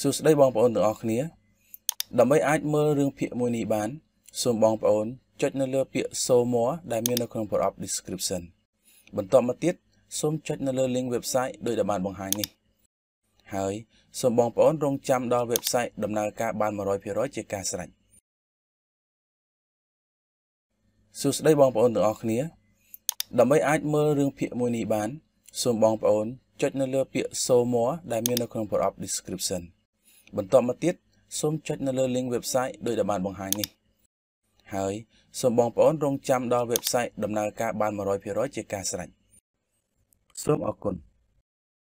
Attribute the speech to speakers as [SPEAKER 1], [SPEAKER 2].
[SPEAKER 1] សួស្តីបងប្អូនទាំងអស់គ្នាដើម្បីអាចមើលរឿងភាគមួយនេះបានសូមបងប្អូនចុចនៅលើ ពាក្យ So More ដែលមាននៅក្នុងប្រអប់ description បន្តមកទៀតសូមចុចនៅលើ link website ដូចដែលបានបង្ហាញនេះហើយសូមបងប្អូនរងចាំដល់ website ដំណើរការបាន100%ជាការស្រេចសួស្តីបងប្អូនទាំងអស់គ្នាដើម្បីអាចមើលរឿងភាគមួយនេះបានសូមបងប្អូនចុចនៅលើពាក្យ So More ដែលមាននៅក្នុងប្រអប់ description បន្តមកទៀតសូមចុចនៅលើ link website ដូចដែលបានបង្ហាញនេះហើយសូមបងប្អូនរងចាំដល់ website ដំណើរការ បាន100%ជាការស្រេច
[SPEAKER 2] សូមអរគុណ